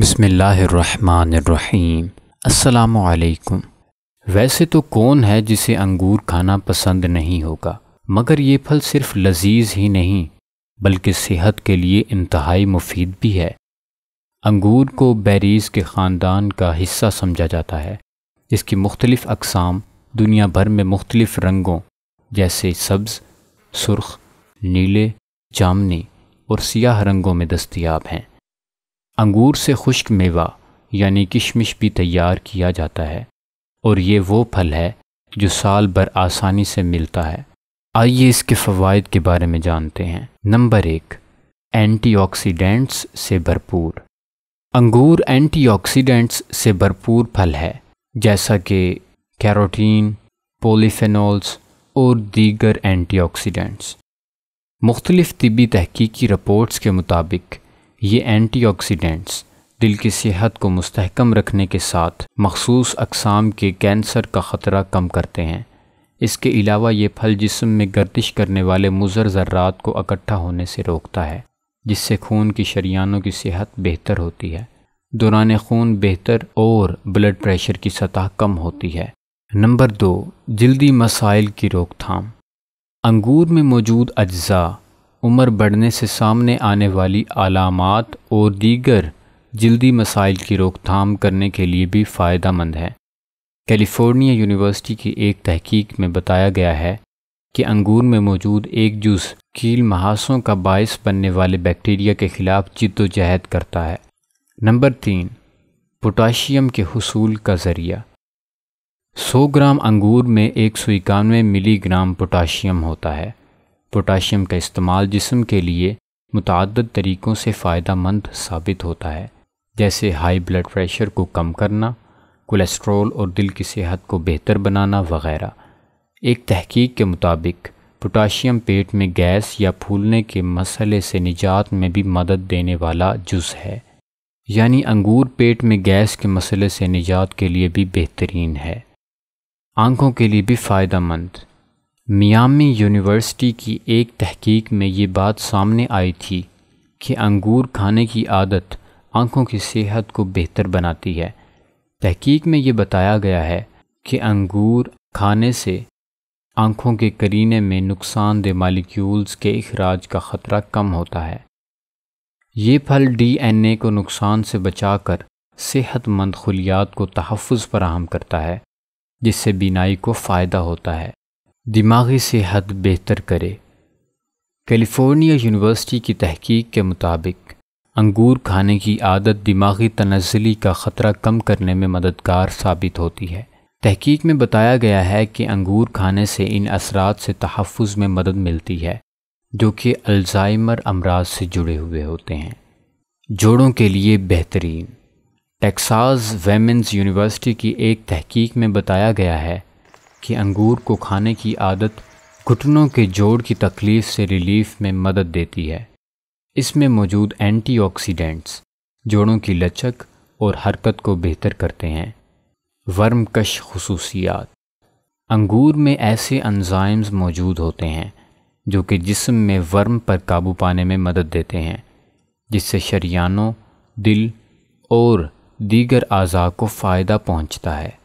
बसमीम् असलकुम वैसे तो कौन है जिसे अंगूर खाना पसंद नहीं होगा मगर ये फल सिर्फ लजीज ही नहीं बल्कि सेहत के लिए इंतहाई मुफीद भी है अंगूर को बैरीज के ख़ानदान का हिस्सा समझा जाता है इसकी मुख्तलिफ़ अकसाम दुनिया भर में मुख्तलिफ़ रंगों जैसे सब्ज़ सुर्ख नीले जामनी और सियाह रंगों में दस्तियाब हैं अंगूर से खुश्क मेवा यानी किशमिश भी तैयार किया जाता है और ये वो फल है जो साल भर आसानी से मिलता है आइए इसके फ़वाद के बारे में जानते हैं नंबर एक एंटीऑक्सीडेंट्स से भरपूर अंगूर एंटीऑक्सीडेंट्स से भरपूर फल है जैसा कि कैरोटीन पोलीफेनॉल्स और दीगर एंटीऑक्सीडेंट्स मुख्तलिफ़ तबी तहकीकी रिपोर्ट्स के मुताबिक ये एंटीऑक्सीडेंट्स दिल की सेहत को मस्तकम रखने के साथ मखसूस अकसाम के कैंसर का ख़तरा कम करते हैं इसके अलावा ये फल जिसम में गर्दिश करने वाले मुजर ज़र्रात को इकट्ठा होने से रोकता है जिससे खून की शरियानों की सेहत बेहतर होती है दौरान खून बेहतर और ब्लड प्रेशर की सतह कम होती है नंबर दो जल्दी मसाइल की रोकथाम अंगूर में मौजूद अज्जा उम्र बढ़ने से सामने आने वाली आलामत और दीगर जल्दी मसाइल की रोकथाम करने के लिए भी फ़ायदा मंद है कैलिफोर्निया यूनिवर्सिटी की एक तहकीक में बताया गया है कि अंगूर में मौजूद एक जूस कील महासों का बायस बनने वाले बैक्टीरिया के खिलाफ जद्दोजहद करता है नंबर तीन पोटाशियम के हसूल का ज़रिया 100 ग्राम अंगूर में एक सौ इक्यानवे मिलीग्राम पोटाशियम होता है पोटाशियम का इस्तेमाल जिसम के लिए मुतद तरीक़ों से फ़ायदा मंद साबित होता है जैसे हाई ब्लड प्रेशर को कम करना कोलेस्ट्रॉल और दिल की सेहत को बेहतर बनाना वगैरह एक तहकीक के मुताबिक पोटाशियम पेट में गैस या फूलने के मसले से निजात में भी मदद देने वाला जुज़ है यानी अंगूर पेट में गैस के मसले से निजात के लिए भी बेहतरीन है आँखों के लिए भी फ़ायदा मंद मियामी यूनिवर्सिटी की एक तहकीक में ये बात सामने आई थी कि अंगूर खाने की आदत आंखों की सेहत को बेहतर बनाती है तहकीक में यह बताया गया है कि अंगूर खाने से आंखों के करीने में नुकसानदेह मालिक्यूल्स के अखराज का ख़तरा कम होता है ये फल डीएनए को नुकसान से बचाकर सेहतमंद खलियात को तहफ़ फराहम करता है जिससे बीनाई को फ़ायदा होता है दिमागी सेहत बेहतर करे कैलिफ़ोर्निया यूनिवर्सिटी की तहकीक के मुताबिक अंगूर खाने की आदत दिमागी तनजली का ख़तरा कम करने में मददगार साबित होती है तहकीक में बताया गया है कि अंगूर खाने से इन असरात से तहफ़ में मदद मिलती है जो कि अल्ज़ाइमर अमराज से जुड़े हुए होते हैं जोड़ों के लिए बेहतरीन टेक्सास वेमेंस यूनिवर्सिटी की एक तहकीक में बताया गया है कि अंगूर को खाने की आदत घुटनों के जोड़ की तकलीफ से रिलीफ में मदद देती है इसमें मौजूद एंटीऑक्सीडेंट्स जोड़ों की लचक और हरकत को बेहतर करते हैं वर्मकश खसूसियात अंगूर में ऐसे अनजाइम्स मौजूद होते हैं जो कि जिस्म में वर्म पर काबू पाने में मदद देते हैं जिससे शरियानों दिल और दीगर अज़ा को फ़ायदा पहुंचता है